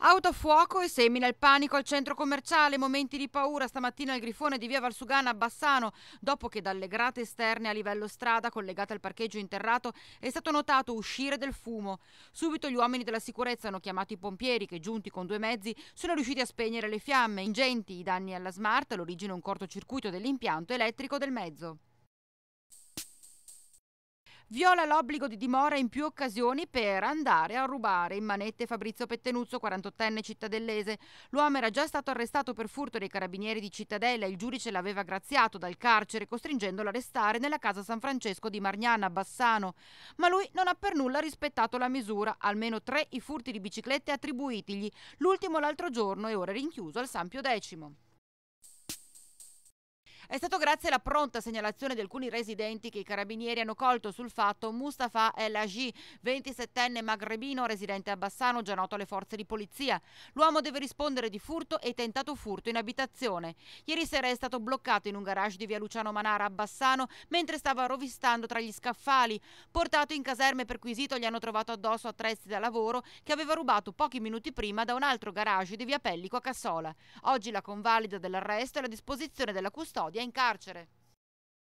Auto a fuoco e semina il panico al centro commerciale, momenti di paura stamattina al grifone di via Valsugana a Bassano, dopo che dalle grate esterne a livello strada collegate al parcheggio interrato è stato notato uscire del fumo. Subito gli uomini della sicurezza hanno chiamato i pompieri che giunti con due mezzi sono riusciti a spegnere le fiamme, ingenti i danni alla smart, l'origine un cortocircuito dell'impianto elettrico del mezzo viola l'obbligo di dimora in più occasioni per andare a rubare in manette Fabrizio Pettenuzzo, 48enne cittadellese. L'uomo era già stato arrestato per furto dei carabinieri di Cittadella e il giudice l'aveva graziato dal carcere costringendolo a restare nella casa San Francesco di Margnana a Bassano. Ma lui non ha per nulla rispettato la misura, almeno tre i furti di biciclette attribuitigli, l'ultimo l'altro giorno e ora rinchiuso al Sampio Decimo. È stato grazie alla pronta segnalazione di alcuni residenti che i carabinieri hanno colto sul fatto Mustafa El Aji, 27enne magrebino residente a Bassano, già noto alle forze di polizia. L'uomo deve rispondere di furto e tentato furto in abitazione. Ieri sera è stato bloccato in un garage di via Luciano Manara a Bassano mentre stava rovistando tra gli scaffali. Portato in caserme perquisito gli hanno trovato addosso attrezzi da lavoro che aveva rubato pochi minuti prima da un altro garage di via Pellico a Cassola. Oggi la convalida dell'arresto è a disposizione della custodia in carcere.